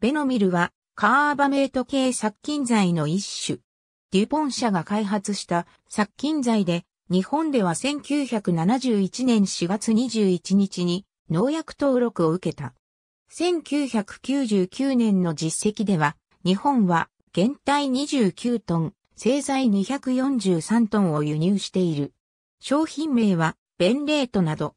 ベノミルはカーバメート系殺菌剤の一種。デュポン社が開発した殺菌剤で、日本では1971年4月21日に農薬登録を受けた。1999年の実績では、日本は減体29トン、製剤243トンを輸入している。商品名は、ベンレートなど。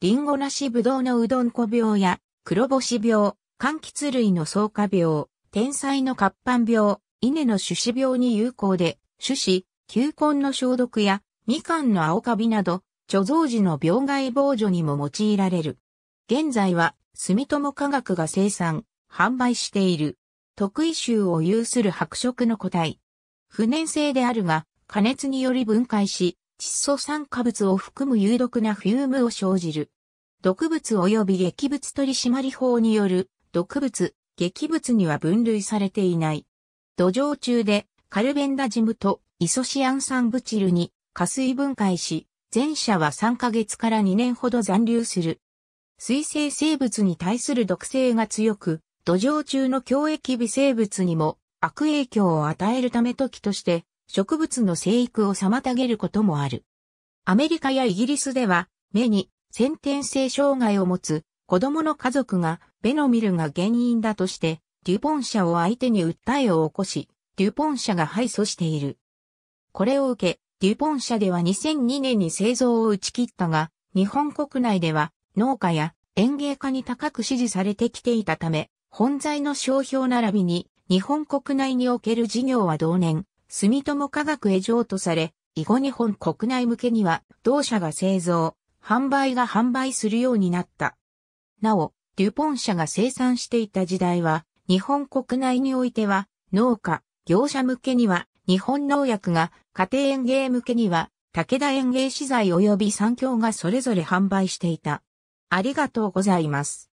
リンゴなしぶどうのうどんこ病や、黒星病、柑橘類の草花病、天才の活版病、稲の種子病に有効で、種子、球根の消毒や、みかんの青カビなど、貯蔵時の病害防除にも用いられる。現在は、住友化学が生産、販売している。特異臭を有する白色の個体。不燃性であるが、加熱により分解し、窒素酸化物を含む有毒なフュームを生じる。毒物及び劇物取締法による毒物、劇物には分類されていない。土壌中でカルベンダジムとイソシアン酸ブチルに加水分解し、前者は3ヶ月から2年ほど残留する。水生生物に対する毒性が強く、土壌中の強液微生物にも悪影響を与えるため時として植物の生育を妨げることもある。アメリカやイギリスでは目に先天性障害を持つ子供の家族がベノミルが原因だとして、デュポン社を相手に訴えを起こし、デュポン社が敗訴している。これを受け、デュポン社では2002年に製造を打ち切ったが、日本国内では農家や園芸家に高く支持されてきていたため、本材の商標並びに日本国内における事業は同年、住友科学へ譲渡され、以後日本国内向けには同社が製造、販売が販売するようになった。なお、デュポン社が生産していた時代は、日本国内においては、農家、業者向けには、日本農薬が、家庭園芸向けには、武田園芸資材及び産業がそれぞれ販売していた。ありがとうございます。